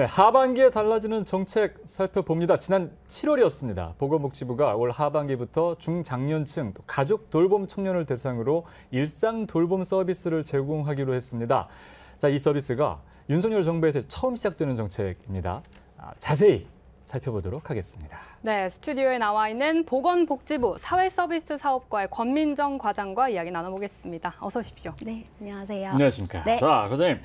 네, 하반기에 달라지는 정책 살펴봅니다. 지난 7월이었습니다. 보건복지부가 올 하반기부터 중장년층 또 가족 돌봄 청년을 대상으로 일상 돌봄 서비스를 제공하기로 했습니다. 자, 이 서비스가 윤석열 정부에서 처음 시작되는 정책입니다. 아, 자세히 살펴보도록 하겠습니다. 네, 스튜디오에 나와 있는 보건복지부 사회서비스 사업과의 권민정 과장과 이야기 나눠보겠습니다. 어서 오십시오. 네, 안녕하세요. 안녕하십니까. 네. 자, 과장님.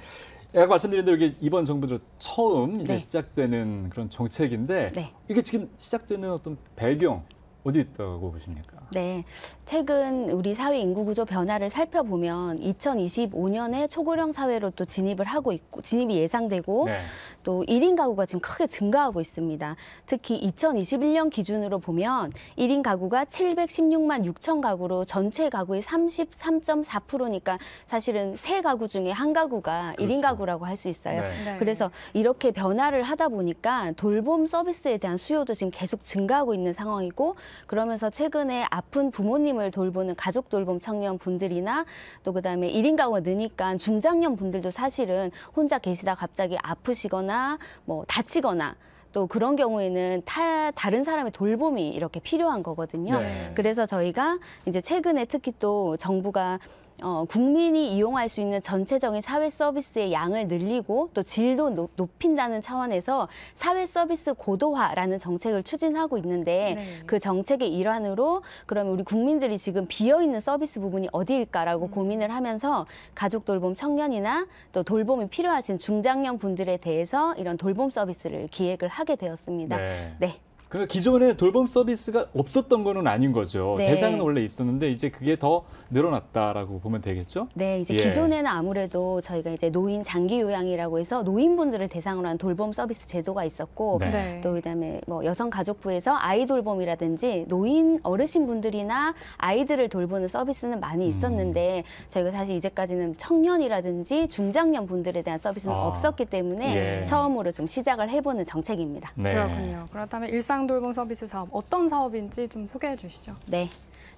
아까 말씀드린 대로 이게 이번 정부 들 처음 이제 네. 시작되는 그런 정책인데 네. 이게 지금 시작되는 어떤 배경 어디 있다고 보십니까? 네. 최근 우리 사회 인구 구조 변화를 살펴보면 2025년에 초고령 사회로 또 진입을 하고 있고 진입이 예상되고 네. 또일인 가구가 지금 크게 증가하고 있습니다. 특히 2021년 기준으로 보면 일인 가구가 716만 6천 가구로 전체 가구의 33.4%니까 사실은 세 가구 중에 한 가구가 그렇죠. 일인 그렇죠. 가구라고 할 수 있어요. 네. 네. 그래서 이렇게 변화를 하다 보니까 돌봄 서비스에 대한 수요도 지금 계속 증가하고 있는 상황이고 그러면서 최근에 아픈 부모님을 돌보는 가족 돌봄 청년 분들이나 또 그다음에 1인 가구가 느니까 중장년 분들도 사실은 혼자 계시다 갑자기 아프시거나 뭐 다치거나 또 그런 경우에는 타, 다른 사람의 돌봄이 이렇게 필요한 거거든요. 네. 그래서 저희가 이제 최근에 특히 또 정부가 어, 국민이 이용할 수 있는 전체적인 사회 서비스의 양을 늘리고 또 질도 노, 높인다는 차원에서 사회 서비스 고도화라는 정책을 추진하고 있는데 네. 그 정책의 일환으로 그러면 우리 국민들이 지금 비어 있는 서비스 부분이 어디일까라고 음. 고민을 하면서 가족 돌봄 청년이나 또 돌봄이 필요하신 중장년 분들에 대해서 이런 돌봄 서비스를 기획을 하게 되었습니다. 네. 네. 그 기존에 돌봄 서비스가 없었던 거는 아닌 거죠. 네. 대상은 원래 있었는데 이제 그게 더 늘어났다라고 보면 되겠죠? 네, 이제 예. 기존에는 아무래도 저희가 이제 노인 장기 요양이라고 해서 노인분들을 대상으로 한 돌봄 서비스 제도가 있었고 네. 네. 또 그다음에 뭐 여성 가족부에서 아이 돌봄이라든지 노인 어르신분들이나 아이들을 돌보는 서비스는 많이 음. 있었는데 음. 저희가 사실 이제까지는 청년이라든지 중장년 분들에 대한 서비스는 아. 없었기 때문에 예. 처음으로 좀 시작을 해보는 정책입니다. 네. 그렇군요. 그렇다면 일상 직장 돌봄 서비스 사업 어떤 사업인지 좀 소개해 주시죠. 네.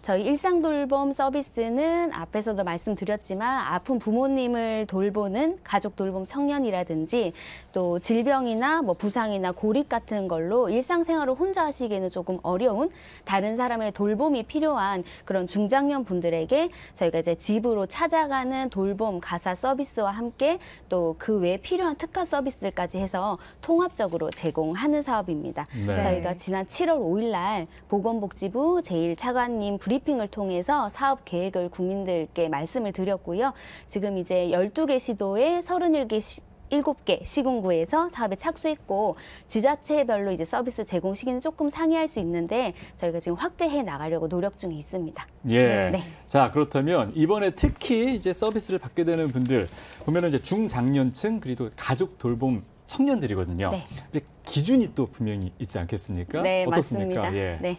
저희 일상 돌봄 서비스는 앞에서도 말씀드렸지만 아픈 부모님을 돌보는 가족 돌봄 청년이라든지 또 질병이나 뭐 부상이나 고립 같은 걸로 일상생활을 혼자 하시기에는 조금 어려운 다른 사람의 돌봄이 필요한 그런 중장년 분들에게 저희가 이제 집으로 찾아가는 돌봄 가사 서비스와 함께 또 그외 필요한 특화 서비스들까지 해서 통합적으로 제공하는 사업입니다. 네. 저희가 지난 7월 5일 날 보건복지부 제일차관님 전문 브리핑을 통해서 사업 계획을 국민들께 말씀을 드렸고요. 지금 이제 12개 시도에 31개 시, 7개 시군구에서 사업에 착수했고 지자체별로 이제 서비스 제공 시기는 조금 상이할 수 있는데 저희가 지금 확대해 나가려고 노력 중에 있습니다. 예. 네. 자, 그렇다면 이번에 특히 이제 서비스를 받게 되는 분들 보면은 이제 중장년층 그리고 가족 돌봄 청년들이거든요. 네. 기준이 또 분명히 있지 않겠습니까? 네, 어떻습니까? 맞습니다. 예. 네.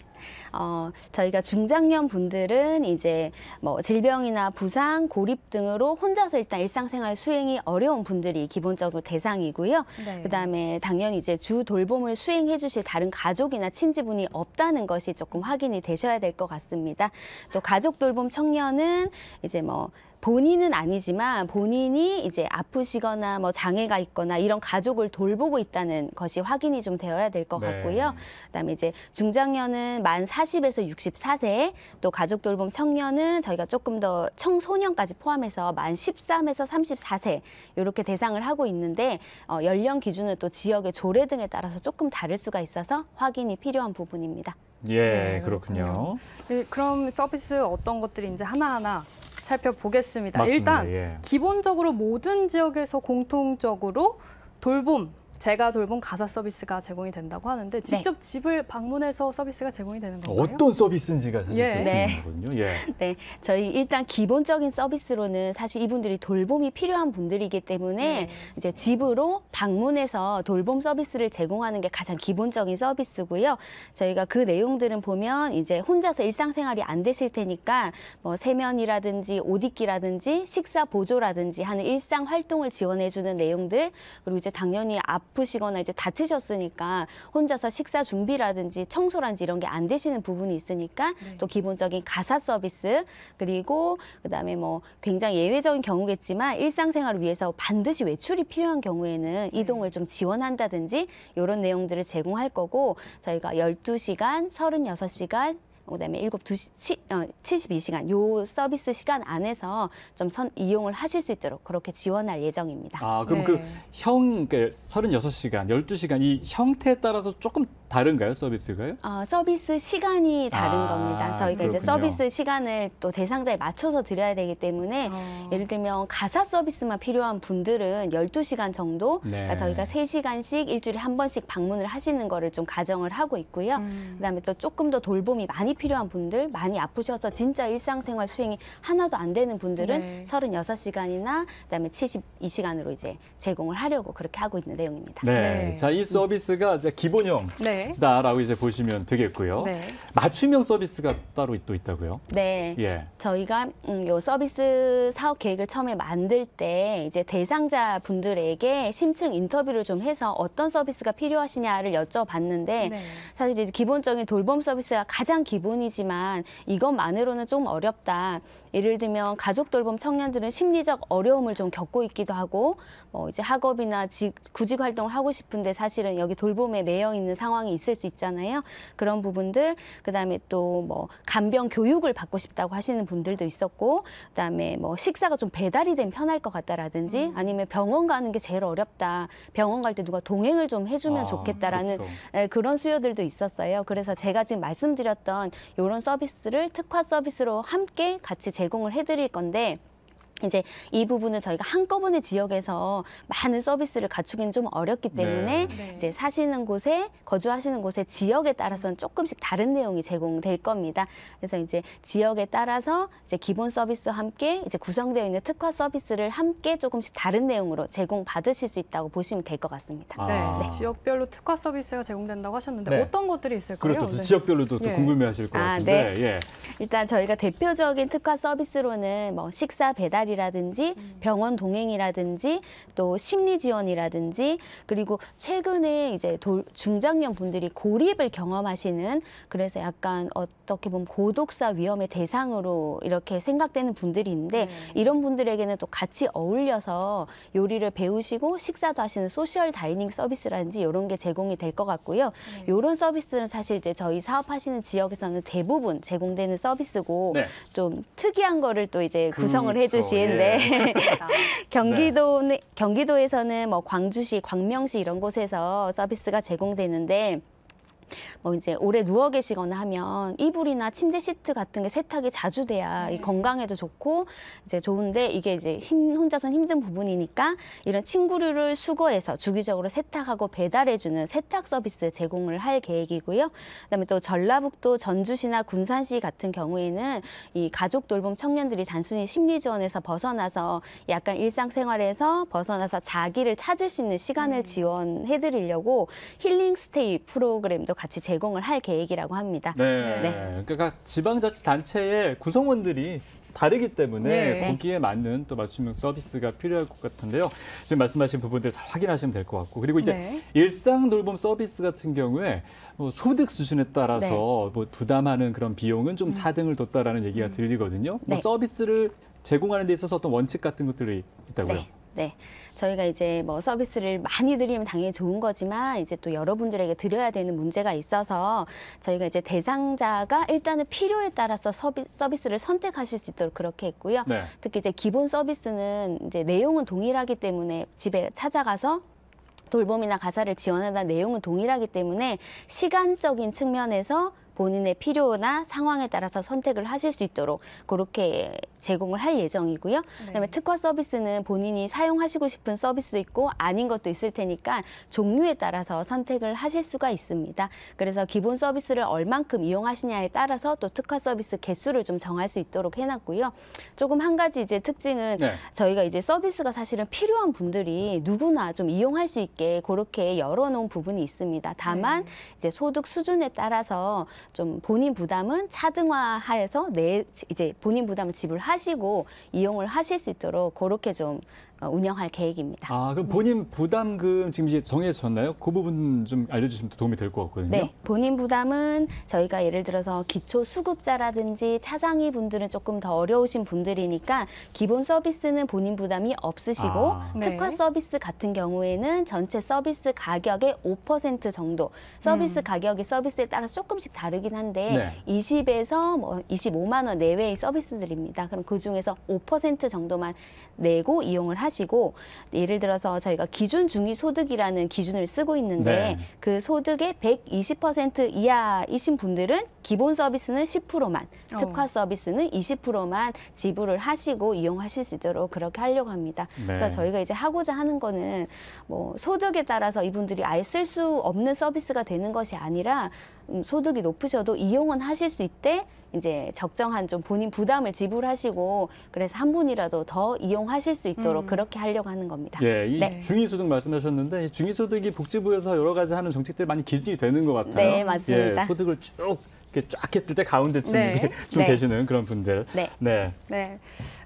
어, 저희가 중장년 분들은 이제 뭐 질병이나 부상, 고립 등으로 혼자서 일단 일상생활 수행이 어려운 분들이 기본적으로 대상이고요. 네. 그다음에 당연히 이제 주 돌봄을 수행해 주실 다른 가족이나 친지분이 없다는 것이 조금 확인이 되셔야 될 것 같습니다. 또 가족 돌봄 청년은 이제 뭐 본인은 아니지만 본인이 이제 아프시거나 뭐 장애가 있거나 이런 가족을 돌보고 있다는 것이 확인이 좀 되어야 될것 네. 같고요. 그다음에 이제 중장년은 만 40에서 64세, 또 가족 돌봄 청년은 저희가 조금 더 청소년까지 포함해서 만 13에서 34세 이렇게 대상을 하고 있는데 어, 연령 기준은 또 지역의 조례 등에 따라서 조금 다를 수가 있어서 확인이 필요한 부분입니다. 예, 네, 그렇군요. 그렇군요. 네, 그럼 서비스 어떤 것들이 이 하나하나 살펴보겠습니다. 맞습니다. 일단 예. 기본적으로 모든 지역에서 공통적으로 돌봄, 제가 돌봄 가사 서비스가 제공이 된다고 하는데 네. 직접 네. 집을 방문해서 서비스가 제공이 되는 건가요? 어떤 서비스인지가 사실 예. 중요하거든요. 네. 예. 네, 저희 일단 기본적인 서비스로는 사실 이분들이 돌봄이 필요한 분들이기 때문에 음. 이제 집으로 방문해서 돌봄 서비스를 제공하는 게 가장 기본적인 서비스고요. 저희가 그 내용들은 보면 이제 혼자서 일상생활이 안 되실 테니까 뭐 세면이라든지 옷 입기라든지 식사 보조라든지 하는 일상 활동을 지원해주는 내용들 그리고 이제 당연히 앞 아프시거나 이제 다치셨으니까 혼자서 식사 준비라든지 청소라든지 이런 게 안 되시는 부분이 있으니까 네. 또 기본적인 가사 서비스 그리고 그다음에 뭐 굉장히 예외적인 경우겠지만 일상생활을 위해서 반드시 외출이 필요한 경우에는 네. 이동을 좀 지원한다든지 이런 내용들을 제공할 거고 저희가 열두 시간 서른여섯 시간 그다음에 일곱 두시 72시간 어, 요 서비스 시간 안에서 좀 선 이용을 하실 수 있도록 그렇게 지원할 예정입니다. 아, 그럼 그 네. 그형 그 그러니까 36시간, 12시간 이 형태에 따라서 조금 다른가요 서비스가요? 어, 서비스 시간이 다른 아, 겁니다. 저희가 그렇군요. 이제 서비스 시간을 또 대상자에 맞춰서 드려야 되기 때문에 어. 예를 들면 가사 서비스만 필요한 분들은 12시간 정도 네. 그러니까 저희가 3시간씩 일주일에 한 번씩 방문을 하시는 거를 좀 가정을 하고 있고요. 음. 그다음에 또 조금 더 돌봄이 많이 필요한 분들 많이 아프셔서 진짜 일상생활 수행이 하나도 안 되는 분들은 네. 36시간이나 그다음에 72시간으로 이제 제공을 하려고 그렇게 하고 있는 내용입니다. 네. 네. 자, 이 서비스가 이제 기본형 네. 네. 다라고 이제 보시면 되겠고요. 네. 맞춤형 서비스가 따로 또 있다고요? 네. 예. 저희가 음, 요 서비스 사업 계획을 처음에 만들 때 이제 대상자 분들에게 심층 인터뷰를 좀 해서 어떤 서비스가 필요하시냐를 여쭤봤는데 네. 사실 이제 기본적인 돌봄 서비스가 가장 기본이지만 이것만으로는 좀 어렵다. 예를 들면 가족 돌봄 청년들은 심리적 어려움을 좀 겪고 있기도 하고 뭐 이제 학업이나 직, 구직 활동을 하고 싶은데 사실은 여기 돌봄에 매여 있는 상황이 있을 수 있잖아요. 그런 부분들 그다음에 또 뭐 간병 교육을 받고 싶다고 하시는 분들도 있었고 그다음에 뭐 식사가 좀 배달이 되면 편할 것 같다라든지 음. 아니면 병원 가는 게 제일 어렵다. 병원 갈 때 누가 동행을 좀 해주면 아, 좋겠다라는 그렇죠. 네, 그런 수요들도 있었어요. 그래서 제가 지금 말씀드렸던 이런 서비스를 특화 서비스로 함께 같이 제공을 해드릴 건데 이제 이 부분은 저희가 한꺼번에 지역에서 많은 서비스를 갖추기는 좀 어렵기 네. 때문에 네. 이제 사시는 곳에 거주하시는 곳의 지역에 따라서는 조금씩 다른 내용이 제공될 겁니다. 그래서 이제 지역에 따라서 이제 기본 서비스와 함께 이제 구성되어 있는 특화 서비스를 함께 조금씩 다른 내용으로 제공받으실 수 있다고 보시면 될 것 같습니다. 아. 네. 네. 지역별로 특화 서비스가 제공된다고 하셨는데 네. 어떤 것들이 있을까요? 그렇죠. 또 네. 지역별로도 또 예. 궁금해하실 것 아, 같은데. 아, 예. 일단 저희가 대표적인 특화 서비스로는 뭐 식사 배달 역할이라든지 음. 병원 동행이라든지 또 심리 지원이라든지 그리고 최근에 이제 도, 중장년 분들이 고립을 경험하시는 그래서 약간 어떻게 보면 고독사 위험의 대상으로 이렇게 생각되는 분들인데 네. 이런 분들에게는 또 같이 어울려서 요리를 배우시고 식사도 하시는 소셜 다이닝 서비스라든지 이런 게 제공이 될 것 같고요. 이런 네. 서비스는 사실 이제 저희 사업하시는 지역에서는 대부분 제공되는 서비스고 네. 좀 특이한 거를 또 이제 구성을 그렇죠. 해주신 계신 네. 경기도 경기도에서는 뭐 광주시, 광명시 이런 곳에서 서비스가 제공되는데 뭐 이제 오래 누워 계시거나 하면 이불이나 침대 시트 같은 게 세탁이 자주 돼야 이 네. 건강에도 좋고 이제 좋은데 이게 이제 힘혼자서는 힘든 부분이니까 이런 친구류를 수거해서 주기적으로 세탁하고 배달해주는 세탁 서비스 제공을 할 계획이고요. 그다음에 또 전라북도 전주시나 군산시 같은 경우에는 이 가족 돌봄 청년들이 단순히 심리 지원에서 벗어나서 약간 일상생활에서 벗어나서 자기를 찾을 수 있는 시간을 네. 지원해드리려고 힐링 스테이 프로그램도 같이 제공을 할 계획이라고 합니다. 네. 네. 그러니까 지방자치단체의 구성원들이 다르기 때문에 네. 거기에 맞는 또 맞춤형 서비스가 필요할 것 같은데요. 지금 말씀하신 부분들 잘 확인하시면 될 것 같고 그리고 이제 네. 일상 돌봄 서비스 같은 경우에 뭐 소득 수준에 따라서 네. 뭐 부담하는 그런 비용은 좀 음. 차등을 뒀다라는 얘기가 음. 들리거든요. 뭐 네. 서비스를 제공하는 데 있어서 어떤 원칙 같은 것들이 있다고요. 네. 네. 저희가 이제 뭐 서비스를 많이 드리면 당연히 좋은 거지만 이제 또 여러분들에게 드려야 되는 문제가 있어서 저희가 이제 대상자가 일단은 필요에 따라서 서비스, 서비를 선택하실 수 있도록 그렇게 했고요. 네. 특히 이제 기본 서비스는 이제 내용은 동일하기 때문에 집에 찾아가서 돌봄이나 가사를 지원하는 내용은 동일하기 때문에 시간적인 측면에서 본인의 필요나 상황에 따라서 선택을 하실 수 있도록 그렇게 제공을 할 예정이고요. 네. 그다음에 특화 서비스는 본인이 사용하시고 싶은 서비스도 있고 아닌 것도 있을 테니까 종류에 따라서 선택을 하실 수가 있습니다. 그래서 기본 서비스를 얼만큼 이용하시냐에 따라서 또 특화 서비스 개수를 좀 정할 수 있도록 해놨고요. 조금 한 가지 이제 특징은 네. 저희가 이제 서비스가 사실은 필요한 분들이 누구나 좀 이용할 수 있게 그렇게 열어놓은 부분이 있습니다. 다만 네. 이제 소득 수준에 따라서 좀 본인 부담은 차등화해서내 이제 본인 부담을 지불하 하시고 이용을 하실 수 있도록 그렇게 좀 어, 운영할 계획입니다. 아, 그럼 음. 본인 부담금 지금 이제 정해졌나요? 그 부분 좀 알려주시면 도움이 될 것 같거든요. 네, 본인 부담은 저희가 예를 들어서 기초 수급자라든지 차상위 분들은 조금 더 어려우신 분들이니까 기본 서비스는 본인 부담이 없으시고 아. 특화 네. 서비스 같은 경우에는 전체 서비스 가격의 5% 정도 서비스 음. 가격이 서비스에 따라 조금씩 다르긴 한데 네. 20에서 뭐 25만 원 내외의 서비스들입니다. 그럼 그 중에서 5% 정도만 내고 이용을 하 하시고 예를 들어서 저희가 기준 중위 소득이라는 기준을 쓰고 있는데 네. 그 소득의 120% 이하이신 분들은 기본 서비스는 10%만, 어. 특화 서비스는 20%만 지불을 하시고 이용하실 수 있도록 그렇게 하려고 합니다. 네. 그래서 저희가 이제 하고자 하는 거는 뭐 소득에 따라서 이분들이 아예 쓸 수 없는 서비스가 되는 것이 아니라 음, 소득이 높으셔도 이용은 하실 수 있되 이제 적정한 좀 본인 부담을 지불하시고 그래서 한 분이라도 더 이용하실 수 있도록 음. 그렇게 하려고 하는 겁니다. 예, 이 네. 중위소득 말씀하셨는데 중위소득이 복지부에서 여러 가지 하는 정책들 많이 기준이 되는 것 같아요. 네, 맞습니다. 예, 소득을 쭉 이렇게 쫙 했을 때 가운데쯤 네. 이좀 네. 계시는 그런 분들. 네. 네. 네.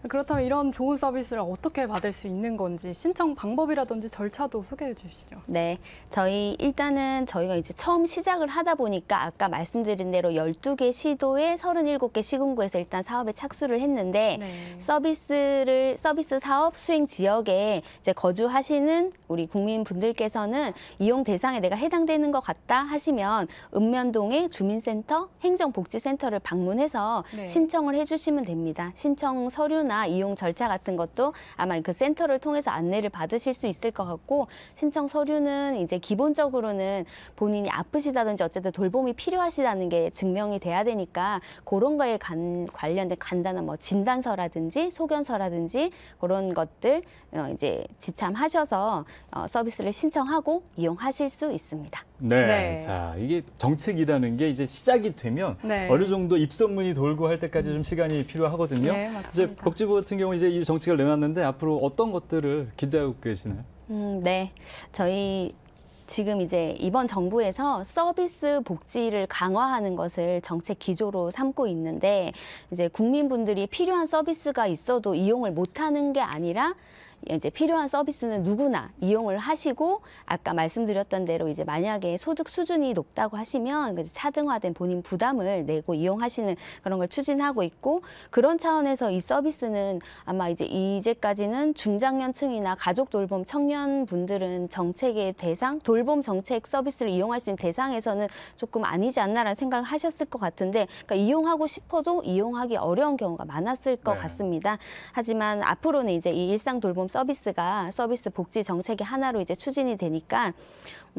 그렇다면 이런 좋은 서비스를 어떻게 받을 수 있는 건지 신청 방법이라든지 절차도 소개해 주시죠. 네. 저희 일단은 저희가 이제 처음 시작을 하다 보니까 아까 말씀드린 대로 열두 개 시도에 서른일곱 개 시군구에서 일단 사업에 착수를 했는데 네. 서비스를 서비스 사업 수행 지역에 이제 거주하시는 우리 국민분들께서는 이용 대상에 내가 해당되는 것 같다 하시면 읍면동의 주민센터 행정복지센터를 방문해서 네. 신청을 해주시면 됩니다. 신청 서류나 이용 절차 같은 것도 아마 그 센터를 통해서 안내를 받으실 수 있을 것 같고 신청 서류는 이제 기본적으로는 본인이 아프시다든지 어쨌든 돌봄이 필요하시다는 게 증명이 돼야 되니까 그런 거에 관, 관련된 간단한 뭐 진단서라든지 소견서라든지 그런 것들 어, 이제 지참하셔서 어, 서비스를 신청하고 이용하실 수 있습니다. 네. 네. 자, 이게 정책이라는 게 이제 시작이 되면 네. 어느 정도 입소문이 돌고 할 때까지 좀 시간이 필요하거든요. 네, 이제 복지부 같은 경우 이제 이 정책을 내놨는데 앞으로 어떤 것들을 기대하고 계시나요? 음, 네. 저희 지금 이제 이번 정부에서 서비스 복지를 강화하는 것을 정책 기조로 삼고 있는데 이제 국민분들이 필요한 서비스가 있어도 이용을 못하는 게 아니라 이제 필요한 서비스는 누구나 이용을 하시고 아까 말씀드렸던 대로 이제 만약에 소득 수준이 높다고 하시면 그 차등화된 본인 부담을 내고 이용하시는 그런 걸 추진하고 있고 그런 차원에서 이 서비스는 아마 이제 이제까지는 중장년층이나 가족 돌봄 청년분들은 정책의 대상 돌봄 정책 서비스를 이용할 수 있는 대상에서는 조금 아니지 않나라는 생각을 하셨을 것 같은데 그러니까 이용하고 싶어도 이용하기 어려운 경우가 많았을 것 네. 같습니다. 하지만 앞으로는 이제 이 일상 돌봄 서비스가 서비스 복지 정책의 하나로 이제 추진이 되니까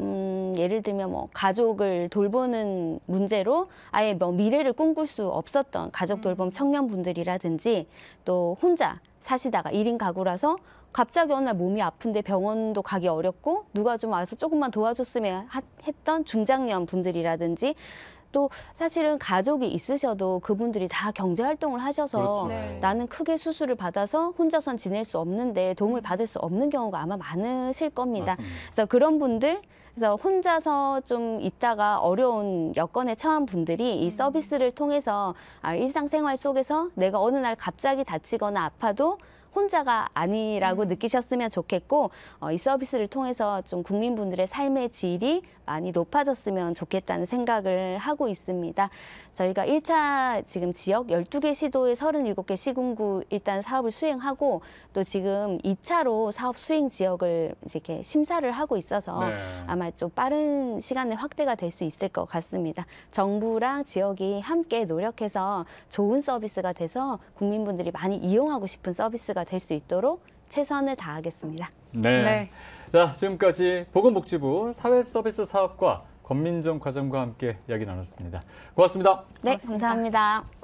음, 예를 들면 뭐 가족을 돌보는 문제로 아예 뭐 미래를 꿈꿀 수 없었던 가족 음. 돌봄 청년분들이라든지 또 혼자 사시다가 일인 가구라서 갑자기 어느 날 몸이 아픈데 병원도 가기 어렵고 누가 좀 와서 조금만 도와줬으면 했던 중장년 분들이라든지 또 사실은 가족이 있으셔도 그분들이 다 경제 활동을 하셔서 그렇죠. 네. 나는 크게 수술을 받아서 혼자선 지낼 수 없는데 도움을 음. 받을 수 없는 경우가 아마 많으실 겁니다. 맞습니다. 그래서 그런 분들 그래서 혼자서 좀 있다가 어려운 여건에 처한 분들이 이 음. 서비스를 통해서 아, 일상생활 속에서 내가 어느 날 갑자기 다치거나 아파도 혼자가 아니라고 음. 느끼셨으면 좋겠고 어, 이 서비스를 통해서 좀 국민분들의 삶의 질이 많이 높아졌으면 좋겠다는 생각을 하고 있습니다. 저희가 1차 지금 지역 12개 시도의 37개 시군구 일단 사업을 수행하고 또 지금 2차로 사업 수행 지역을 이렇게 심사를 하고 있어서 네. 아마 좀 빠른 시간에 확대가 될 수 있을 것 같습니다. 정부랑 지역이 함께 노력해서 좋은 서비스가 돼서 국민분들이 많이 이용하고 싶은 서비스가 될수 있도록 최선을 다하겠습니다. 네. 네. 자, 지금까지 보건복지부 사회서비스 사업과 권민정 과장과 함께 이야기 나눴습니다. 고맙습니다. 네, 고맙습니다. 감사합니다.